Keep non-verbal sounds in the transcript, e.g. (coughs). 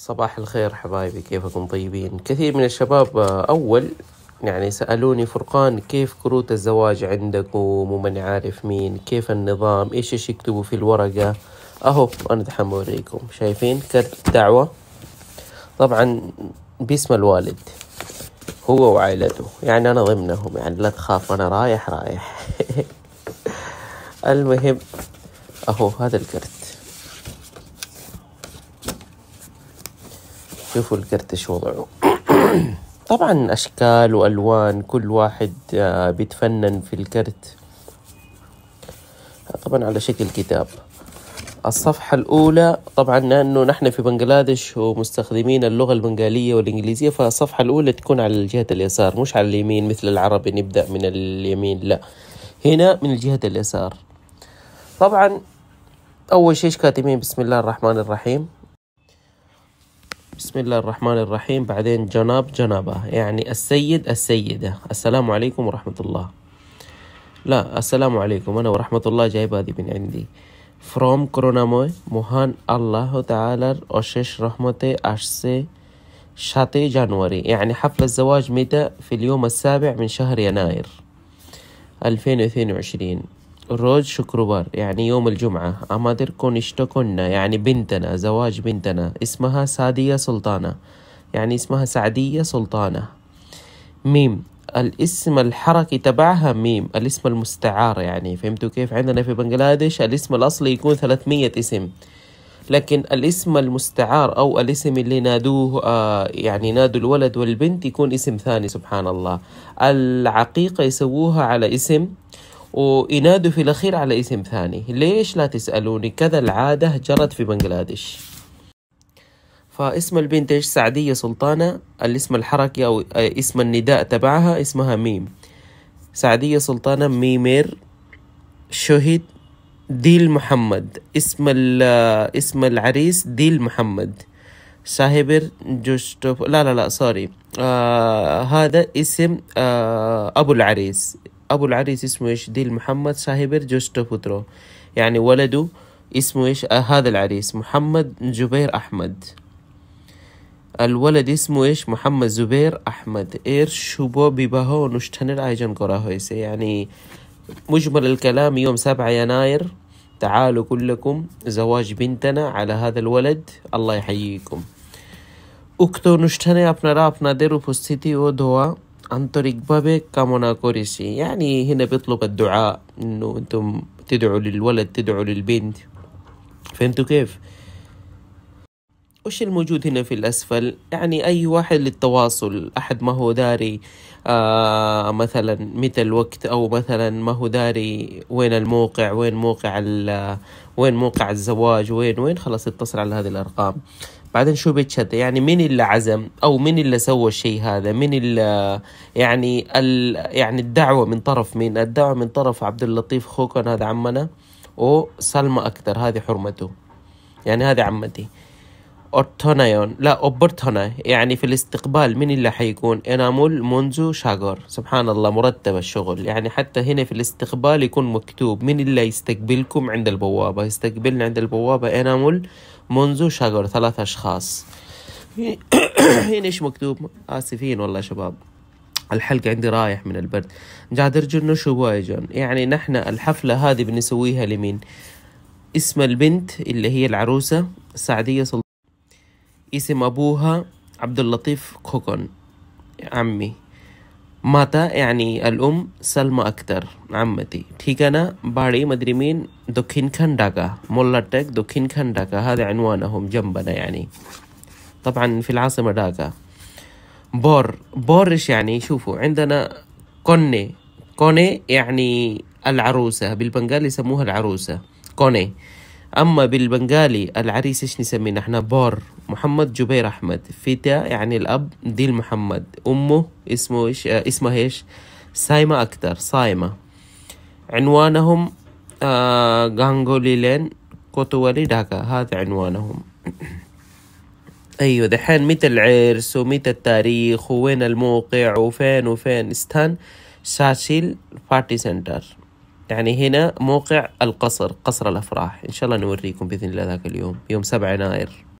صباح الخير حبايبي كيفكم طيبين كثير من الشباب آه، أول يعني سألوني فرقان كيف كروت الزواج عندكم ومن عارف مين كيف النظام إيش إيش يكتبوا في الورقة أهو أنا دحم أوريكم شايفين كرت دعوة طبعا باسم الوالد هو وعائلته يعني أنا ضمنهم يعني لا تخاف أنا رايح رايح (laughs) المهم أهو هذا الكرت شوفوا الكرت القرد وضعه (clears throat) طبعا أشكال وألوان كل واحد آه، بيتفنن في الكرت طبعا على شكل كتاب الصفحة الأولى طبعا لأنه نحن في بنجلاديش ومستخدمين اللغة البنغالية والإنجليزية فالصفحة الأولى تكون على الجهة اليسار مش على اليمين مثل العرب نبدأ من اليمين لا هنا من الجهة اليسار طبعا أول شيء كاتبين بسم الله الرحمن الرحيم بسم الله الرحمن الرحيم بعدين جناب جنابة يعني السيد السيدة السلام عليكم ورحمة الله لا السلام عليكم أنا ورحمة الله جايب هذه من عندي ফ্রম كروناموي مهان الله تعالى أشش রহমতে أشسي شاتي جانوري يعني حفل الزواج متى في اليوم السابع من شهر يناير 2022 روز شكروبر يعني يوم الجمعة أمادر كونشتو كنا يعني بنتنا زواج بنتنا اسمها سادية سلطانة يعني اسمها سعدية سلطانة ميم الاسم الحركي تبعها ميم الاسم المستعار يعني فهمتوا كيف عندنا في بنجلاديش الاسم الأصلي يكون 300 اسم لكن الاسم المستعار أو الاسم اللي نادوه آه يعني نادوا الولد والبنت يكون اسم ثاني سبحان الله العقيقة يسووها على اسم وينادوا في الأخير على اسم ثاني ليش لا تسألوني كذا العادة جرت في بنغلاديش فاسم البنت ايش سعدية سلطانة الاسم الحركي أو اسم النداء تبعها اسمها ميم سعدية سلطانة ميمير شهد ديل محمد اسم اسم العريس ديل محمد ساهبر جوستوف لا لا لا سوري آه هذا اسم آه أبو العريس ابو العريس اسمه ايش ديل محمد ساهبر جوستو بوترو يعني ولده اسمه ايش آه هذا العريس محمد جبير احمد الولد اسمه ايش محمد زبير احمد اير شبو বিবাহ نشتنر آيجان করা يعني مجمل الكلام يوم سبعة يناير تعالوا كلكم زواج بنتنا على هذا الولد الله يحييكم উক্ত نشتنر আপনারা আপনাদের উপস্থিতি ও দোয়া عن كامونا كوريسي يعني هنا بيطلب الدعاء انه انتم تدعوا للولد تدعوا للبنت فهمتوا كيف وش الموجود هنا في الأسفل يعني أي واحد للتواصل أحد ما هو داري آه مثلا متى الوقت أو مثلا ما هو داري وين الموقع وين موقع وين موقع الزواج وين وين خلاص اتصل على هذه الأرقام بعدين شو بيتشد يعني مين اللي عزم او مين اللي سوى الشيء هذا مين اللي يعني ال يعني الدعوه من طرف مين الدعوه من طرف عبد اللطيف خوكن هذا عمنا وسلمى اكثر هذه حرمته يعني هذه عمتي أورتونايون لا أوبرتونا يعني في الاستقبال مين اللي حيكون إنامول مونزو شاغور سبحان الله مرتب الشغل يعني حتى هنا في الاستقبال يكون مكتوب مين اللي يستقبلكم عند البوابة يستقبلنا عند البوابة إنامول منذ شهر ثلاث أشخاص هنا إيش (coughs) مكتوب آسفين والله شباب الحلق عندي رايح من البرد قاعد أرجل شبايجون يعني نحن الحفلة هذه بنسويها لمين اسم البنت اللي هي العروسة سعدية سلطان اسم أبوها عبد اللطيف كوكون عمي ماتا يعني الأم سلمى أكتر عمتي ঠিকানা باري مدري مين دوكين ঢাকা মোল্লা টেক দক্ষিণ هذا عنوانهم جنبنا يعني طبعا في العاصمة داكا بور بور ايش يعني شوفوا عندنا كوني كوني يعني العروسة بالبنغال يسموها العروسة كوني اما بالبنغالي العريس ايش نسميه احنا بور محمد جبير احمد فيتا يعني الاب ديل محمد امه اسمه ايش آه ايش سايمة اكتر سايمة عنوانهم آه غانغولي لين كوتوالي داكا هذا عنوانهم (coughs) ايوه دحين متى العرس ومتى التاريخ وين الموقع وفين وفين استان ساشيل بارتي سنتر يعني هنا موقع القصر قصر الأفراح إن شاء الله نوريكم بإذن الله ذاك اليوم يوم 7 يناير